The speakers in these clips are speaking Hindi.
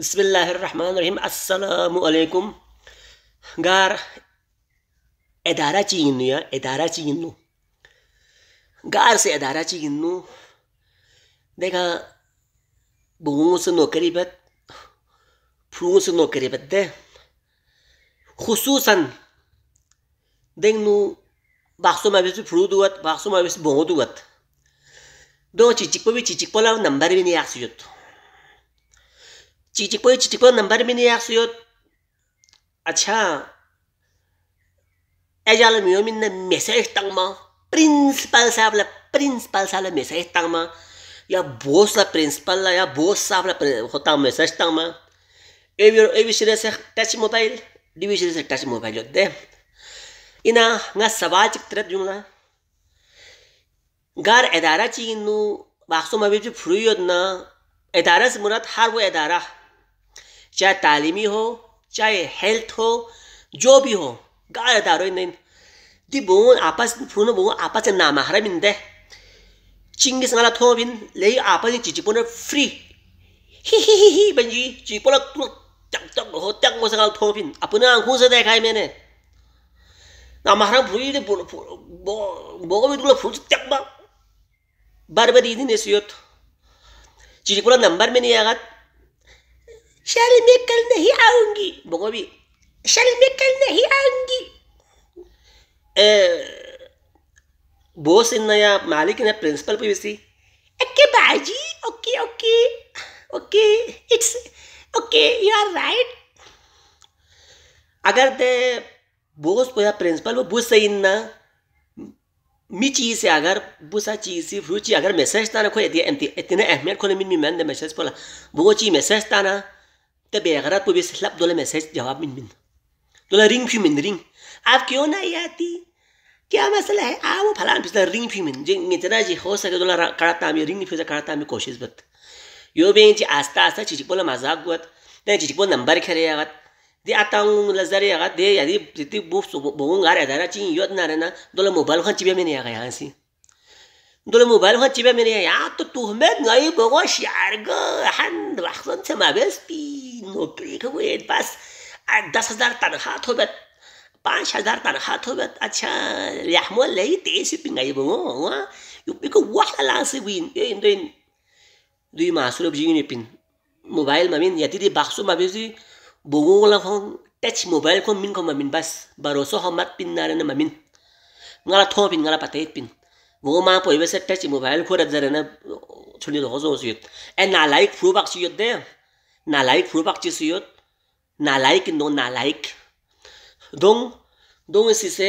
बिस्मिल्लाहिर्रहमानिर्रहीम अस्सलाम वालेकुम गार एदारा चिगिन्नु या एदारा चिगिन्नु गार से एदारा चिगिन्नु देखा बुस नौकरी बत फूस नौकरी बत दे خصوصا देखनु बाक्सो में भी फ्रूट हुआ बाक्सो में भी बहुत हुआ दो चिचिक पे भी चिचिक पोला नंबर भी नहीं आ सकते 지직보 지직보 넘버 미니 약수요 아차 애자를 미오민네 메시지 땅마 प्रिंसिपल साहब ला प्रिंसिपल साहब ला मैसेज टांगमा या बोस ला प्रिंसिपल ला या बोस साहब ला होता मैसेज टांगमा एवी एवी सिरे से टच मोबाइल डीवी सिरे से टच मोबाइल होते इना ना सवाल चिक तरत जुंगला गार एदारा ची नु वाक्सो मबी फ्री योजना एदारा से मुराद हर वो एदारा चाहे तालीमी हो चाहे हेल्थ हो जो भी हो गाळ दारोय नयन ती भोवून आपास फुरून भोवून आपाच्या नामाहारा बीन दे चिंगीस नाला थो बीन लेई आपाची चिचिपोन फ्री ही ही ही ही म्हणजे चिपोला तू त्याक हो त्याक मोसा घाल थो बीन आपण आंखूच दे काय मेने नामाहारा भुई दे बोगो बी तुला फुल त्याक बा बारबारी इदी नेसयोत चिचिपोला नंबर मेनी यागात शल में कल नहीं आऊंगी बोगो भी शल में कल नहीं आऊंगी बोस इन नया मालिक ने प्रिंसिपल पे सी ओके बाजी okay okay okay it's okay you are right अगर ते बोस पोया प्रिंसिपल वो बुस इन ना मी चीज से अगर बुसा चीज से फ्रूची अगर मैसेज ताना खो येते एतिने अहमियत खोले मी मी मेसेज पोला बोची मेसेज ताना تبع غرات بو بيس لب دولا مسج جواب من من دولا رينج भी मिन रिंग आप क्यों नहीं आती क्या मसला है आ वो फलान फिसला रिंग भी मिन जिंग इतना जी हो सके दोला कड़ाता में रिंग फिसला कड़ाता में कोशिश बत यो बे जी आस्ता आस्ता चिचिक बोला मजाक गुत ने चिचिक बोल नंबर खरे आवत دي اتاون لزاري غا دي يعني دي بو بون غار ادارا چين يوت رنا دولا موبايل خان چيبي مني غا يانسي دولا موبايل خان چيبي مني يا تو تهمت غاي یار شعرغا ہن وخصن سما بس پی नौकरी का वो मेरे पास दस हज़ार तनख्वाह थोबत पाँच हज़ार तनख्वाह थोबत अच्छा लहमो लही तेज पिंगाई बो वहाँ यूपी को वह ला से विन ये इन दिन दुई मासूर जी ने पिन मोबाइल ममिन यदि दे बाक्सो मबी जी बोगो ला खों टच मोबाइल को मिन को ममिन बस भरोसो हम मत पिन ना रहने ममिन ngala tho pin ngala pate pin wo ma po ibe se tech mobile khora zarana chuni ro zo suyet en na like phu bak suyet de नालायक फुडपाकची सुयत नालायक नो नालायक dong dong si se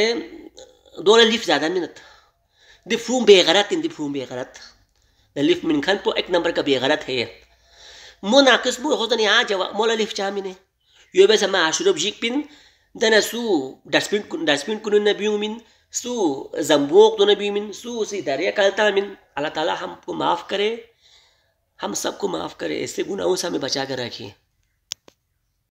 dong lif zada minat di fum be garat in di fum be garat the lif min khan po ek number ka be garat hai mo naqis bu khodan ya jawa mola lif cha mine yo be sama ashrub jik pin dana su dustbin kun dustbin kun na biu min su zambok do na biu min su si darya kalta min allah taala hum ko maaf kare हम सबको माफ़ करें ऐसे गुनाहों से हमें बचा कर रखिए